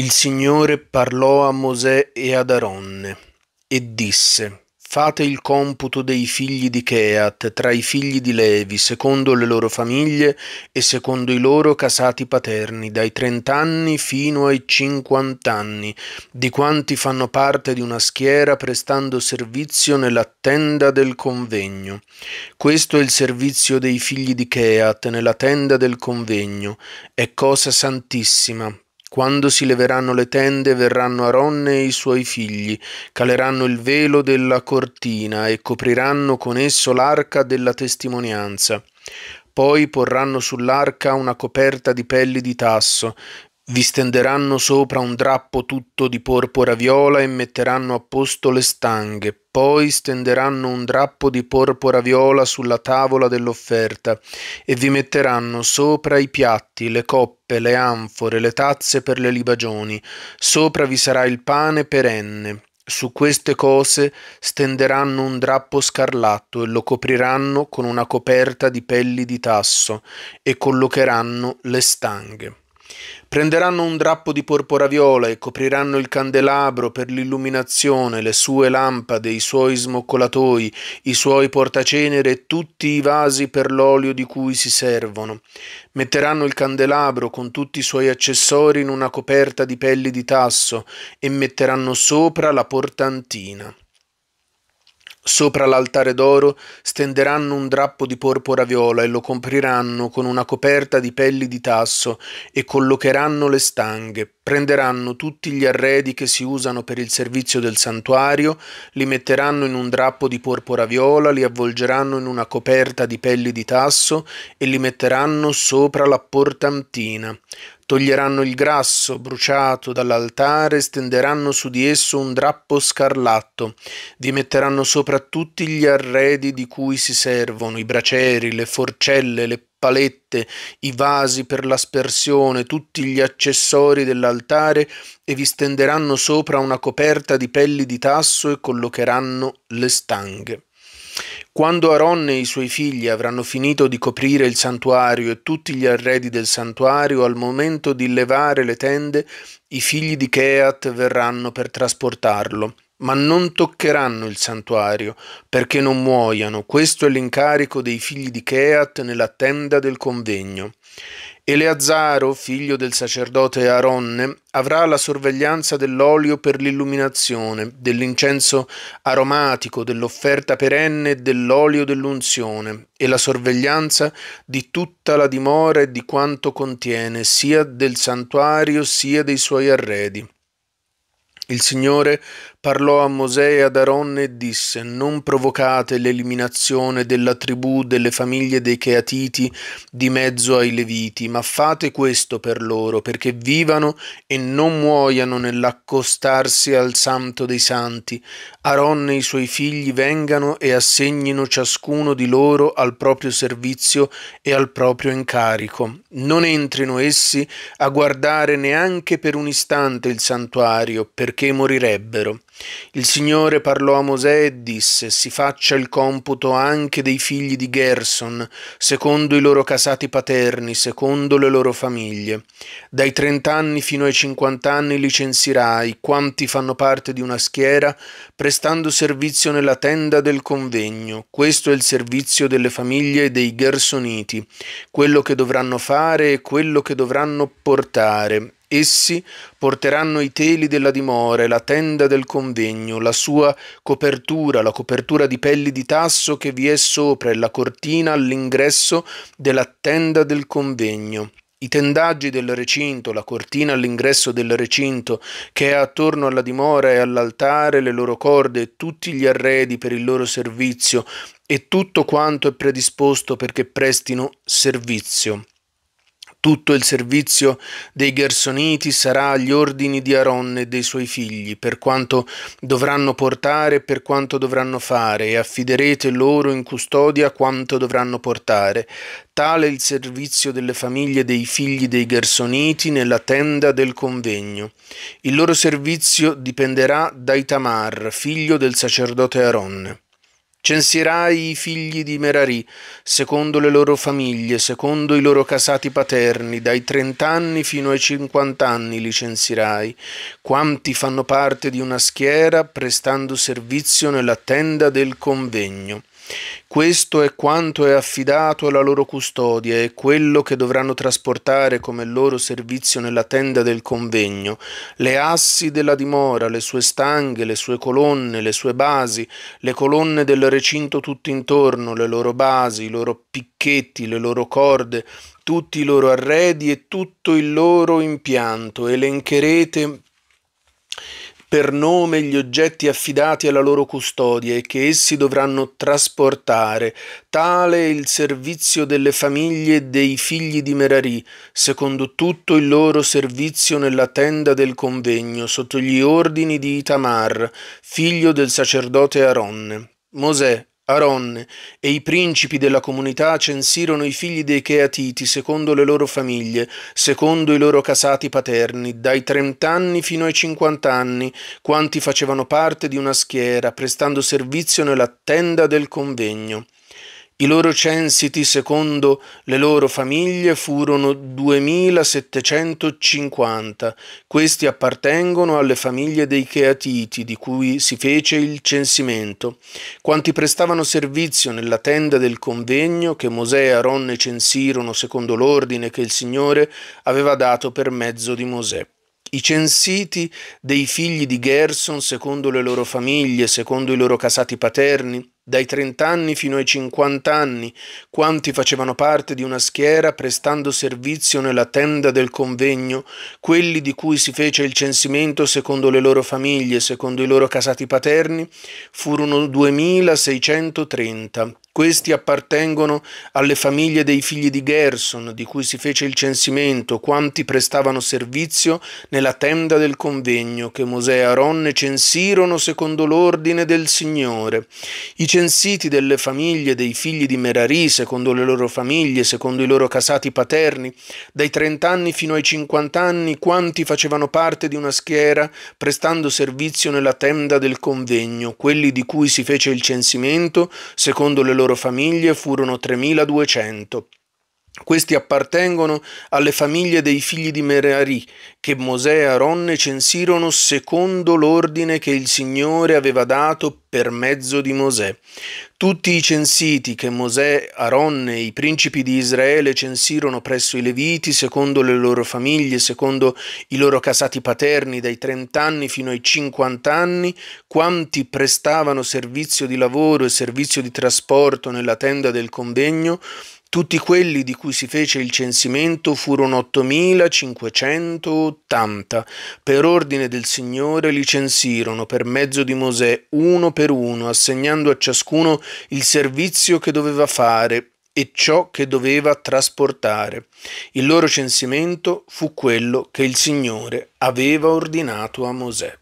Il Signore parlò a Mosè e ad Aronne e disse, Fate il computo dei figli di Cheat tra i figli di Levi, secondo le loro famiglie e secondo i loro casati paterni, dai trent'anni fino ai cinquant'anni, di quanti fanno parte di una schiera prestando servizio nella tenda del convegno. Questo è il servizio dei figli di Cheat nella tenda del convegno, è cosa santissima quando si leveranno le tende verranno Aronne e i suoi figli, caleranno il velo della cortina e copriranno con esso l'arca della testimonianza. Poi porranno sull'arca una coperta di pelli di tasso, vi stenderanno sopra un drappo tutto di porpora viola e metteranno a posto le stanghe. Poi stenderanno un drappo di porpora viola sulla tavola dell'offerta e vi metteranno sopra i piatti, le coppe, le anfore, le tazze per le libagioni. Sopra vi sarà il pane perenne. Su queste cose stenderanno un drappo scarlatto e lo copriranno con una coperta di pelli di tasso e collocheranno le stanghe. Prenderanno un drappo di porpora viola e copriranno il candelabro per l'illuminazione, le sue lampade, i suoi smoccolatoi, i suoi portacenere e tutti i vasi per l'olio di cui si servono. Metteranno il candelabro con tutti i suoi accessori in una coperta di pelli di tasso e metteranno sopra la portantina. Sopra l'altare d'oro stenderanno un drappo di porpora viola e lo compriranno con una coperta di pelli di tasso e collocheranno le stanghe. Prenderanno tutti gli arredi che si usano per il servizio del santuario, li metteranno in un drappo di porpora viola, li avvolgeranno in una coperta di pelli di tasso e li metteranno sopra la portantina. Toglieranno il grasso bruciato dall'altare, e stenderanno su di esso un drappo scarlatto, vi metteranno sopra tutti gli arredi di cui si servono, i braceri, le forcelle, le palette, i vasi per l'aspersione, tutti gli accessori dell'altare e vi stenderanno sopra una coperta di pelli di tasso e collocheranno le stanghe. Quando Aaron e i suoi figli avranno finito di coprire il santuario e tutti gli arredi del santuario, al momento di levare le tende, i figli di Keat verranno per trasportarlo. Ma non toccheranno il santuario, perché non muoiano. Questo è l'incarico dei figli di Keat nella tenda del convegno. Eleazzaro, figlio del sacerdote Aronne, avrà la sorveglianza dell'olio per l'illuminazione, dell'incenso aromatico, dell'offerta perenne e dell'olio dell'unzione, e la sorveglianza di tutta la dimora e di quanto contiene, sia del santuario sia dei suoi arredi. Il Signore parlò a Mosè e ad Aronne e disse Non provocate l'eliminazione della tribù delle famiglie dei Cheatiti di mezzo ai Leviti, ma fate questo per loro, perché vivano e non muoiano nell'accostarsi al santo dei santi. Aronne e i suoi figli vengano e assegnino ciascuno di loro al proprio servizio e al proprio incarico. Non entrino essi a guardare neanche per un istante il santuario, perché morirebbero. Il Signore parlò a Mosè e disse, si faccia il computo anche dei figli di Gerson, secondo i loro casati paterni, secondo le loro famiglie. Dai trent'anni fino ai cinquant'anni licensirai quanti fanno parte di una schiera, prestando servizio nella tenda del convegno. Questo è il servizio delle famiglie dei Gersoniti, quello che dovranno fare e quello che dovranno portare Essi porteranno i teli della dimora e la tenda del convegno, la sua copertura, la copertura di pelli di tasso che vi è sopra e la cortina all'ingresso della tenda del convegno. I tendaggi del recinto, la cortina all'ingresso del recinto, che è attorno alla dimora e all'altare, le loro corde, e tutti gli arredi per il loro servizio e tutto quanto è predisposto perché prestino servizio. Tutto il servizio dei Gersoniti sarà agli ordini di Aronne e dei suoi figli, per quanto dovranno portare e per quanto dovranno fare, e affiderete loro in custodia quanto dovranno portare. Tale il servizio delle famiglie dei figli dei Gersoniti nella tenda del convegno. Il loro servizio dipenderà da Itamar, figlio del sacerdote Aronne. Censirai i figli di Merari, secondo le loro famiglie, secondo i loro casati paterni, dai trent'anni fino ai cinquant'anni li censirai, quanti fanno parte di una schiera prestando servizio nella tenda del convegno. Questo è quanto è affidato alla loro custodia e quello che dovranno trasportare come loro servizio nella tenda del convegno, le assi della dimora, le sue stanghe, le sue colonne, le sue basi, le colonne del recinto tutto intorno, le loro basi, i loro picchetti, le loro corde, tutti i loro arredi e tutto il loro impianto. Elencherete per nome gli oggetti affidati alla loro custodia e che essi dovranno trasportare. Tale è il servizio delle famiglie dei figli di Merari, secondo tutto il loro servizio nella tenda del convegno, sotto gli ordini di Itamar, figlio del sacerdote Aronne. Mosè Aronne, e i principi della comunità censirono i figli dei Cheatiti secondo le loro famiglie, secondo i loro casati paterni, dai trent'anni fino ai cinquant'anni, quanti facevano parte di una schiera, prestando servizio nella tenda del convegno. I loro censiti secondo le loro famiglie furono 2750. Questi appartengono alle famiglie dei Cheatiti di cui si fece il censimento. Quanti prestavano servizio nella tenda del convegno che Mosè e Aronne censirono secondo l'ordine che il Signore aveva dato per mezzo di Mosè. I censiti dei figli di Gerson secondo le loro famiglie, secondo i loro casati paterni, dai 30 anni fino ai 50 anni, quanti facevano parte di una schiera prestando servizio nella tenda del convegno, quelli di cui si fece il censimento secondo le loro famiglie, secondo i loro casati paterni, furono 2630. Questi appartengono alle famiglie dei figli di Gerson, di cui si fece il censimento, quanti prestavano servizio nella tenda del convegno che Mosè e Aronne censirono secondo l'ordine del Signore. I censiti delle famiglie dei figli di Merari secondo le loro famiglie, secondo i loro casati paterni, dai 30 anni fino ai 50 anni, quanti facevano parte di una schiera prestando servizio nella tenda del convegno, quelli di cui si fece il censimento, secondo le loro famiglie, furono 3200. Questi appartengono alle famiglie dei figli di Merari, che Mosè e Aronne censirono secondo l'ordine che il Signore aveva dato per mezzo di Mosè. Tutti i censiti che Mosè, Aronne e i principi di Israele censirono presso i Leviti, secondo le loro famiglie, secondo i loro casati paterni, dai 30 anni fino ai 50 anni, quanti prestavano servizio di lavoro e servizio di trasporto nella tenda del convegno, tutti quelli di cui si fece il censimento furono 8.580. Per ordine del Signore li censirono per mezzo di Mosè, uno per uno, assegnando a ciascuno il servizio che doveva fare e ciò che doveva trasportare. Il loro censimento fu quello che il Signore aveva ordinato a Mosè.